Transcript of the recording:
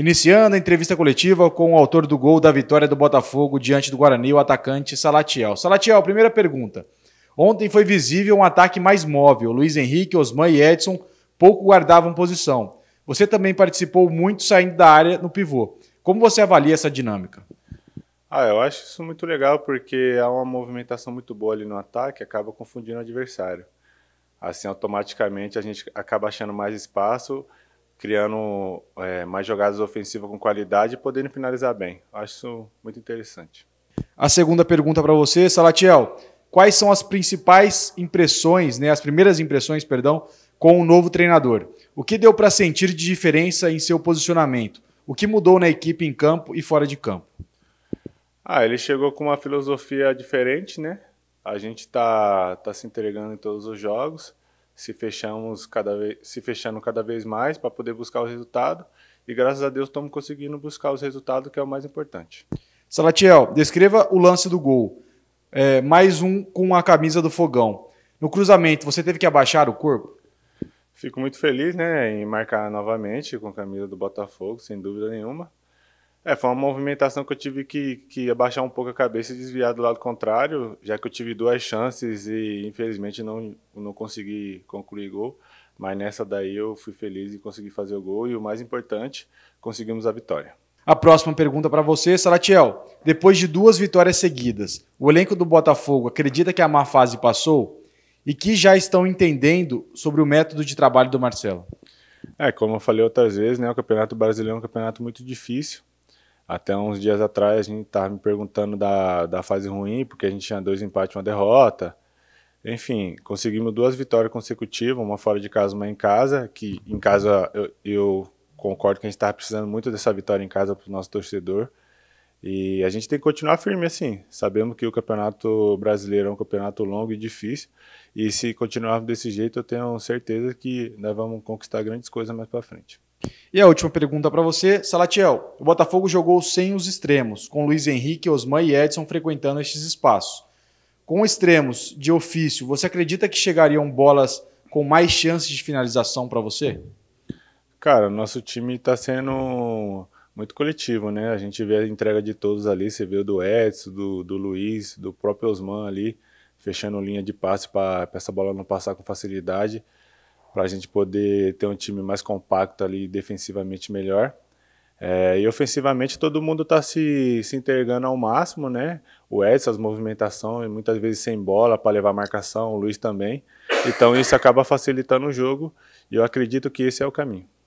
Iniciando a entrevista coletiva com o autor do gol da vitória do Botafogo diante do Guarani, o atacante Salatiel. Salatiel, primeira pergunta. Ontem foi visível um ataque mais móvel. Luiz Henrique, Osman e Edson pouco guardavam posição. Você também participou muito saindo da área no pivô. Como você avalia essa dinâmica? Ah, eu acho isso muito legal porque há uma movimentação muito boa ali no ataque, acaba confundindo o adversário. Assim, automaticamente a gente acaba achando mais espaço criando é, mais jogadas ofensivas com qualidade e podendo finalizar bem. Acho isso muito interessante. A segunda pergunta para você, Salatiel. Quais são as principais impressões, né, as primeiras impressões, perdão, com o novo treinador? O que deu para sentir de diferença em seu posicionamento? O que mudou na equipe em campo e fora de campo? Ah, ele chegou com uma filosofia diferente, né? A gente tá, tá se entregando em todos os jogos se fechamos cada vez, se fechando cada vez mais para poder buscar o resultado. E graças a Deus estamos conseguindo buscar os resultados, que é o mais importante. Salatiel, descreva o lance do gol. É, mais um com a camisa do fogão. No cruzamento, você teve que abaixar o corpo? Fico muito feliz né, em marcar novamente com a camisa do Botafogo, sem dúvida nenhuma. É, foi uma movimentação que eu tive que, que abaixar um pouco a cabeça e desviar do lado contrário, já que eu tive duas chances e infelizmente não, não consegui concluir gol. Mas nessa daí eu fui feliz e consegui fazer o gol e o mais importante, conseguimos a vitória. A próxima pergunta para você, Salatiel. Depois de duas vitórias seguidas, o elenco do Botafogo acredita que a má fase passou e que já estão entendendo sobre o método de trabalho do Marcelo? É, como eu falei outras vezes, né, o Campeonato Brasileiro é um campeonato muito difícil até uns dias atrás a gente estava me perguntando da, da fase ruim, porque a gente tinha dois empates e uma derrota. Enfim, conseguimos duas vitórias consecutivas, uma fora de casa, uma em casa, que em casa eu, eu concordo que a gente estava precisando muito dessa vitória em casa para o nosso torcedor. E a gente tem que continuar firme assim. Sabemos que o Campeonato Brasileiro é um campeonato longo e difícil. E se continuarmos desse jeito, eu tenho certeza que nós vamos conquistar grandes coisas mais para frente. E a última pergunta para você, Salatiel. O Botafogo jogou sem os extremos, com Luiz Henrique, Osman e Edson frequentando estes espaços. Com extremos de ofício, você acredita que chegariam bolas com mais chances de finalização para você? Cara, nosso time está sendo muito coletivo, né? A gente vê a entrega de todos ali, você vê o do Edson, do, do Luiz, do próprio Osman ali, fechando linha de passe para essa bola não passar com facilidade para a gente poder ter um time mais compacto ali, defensivamente melhor. É, e ofensivamente todo mundo está se, se entregando ao máximo, né? O Edson, as movimentações, muitas vezes sem bola para levar marcação, o Luiz também. Então isso acaba facilitando o jogo e eu acredito que esse é o caminho.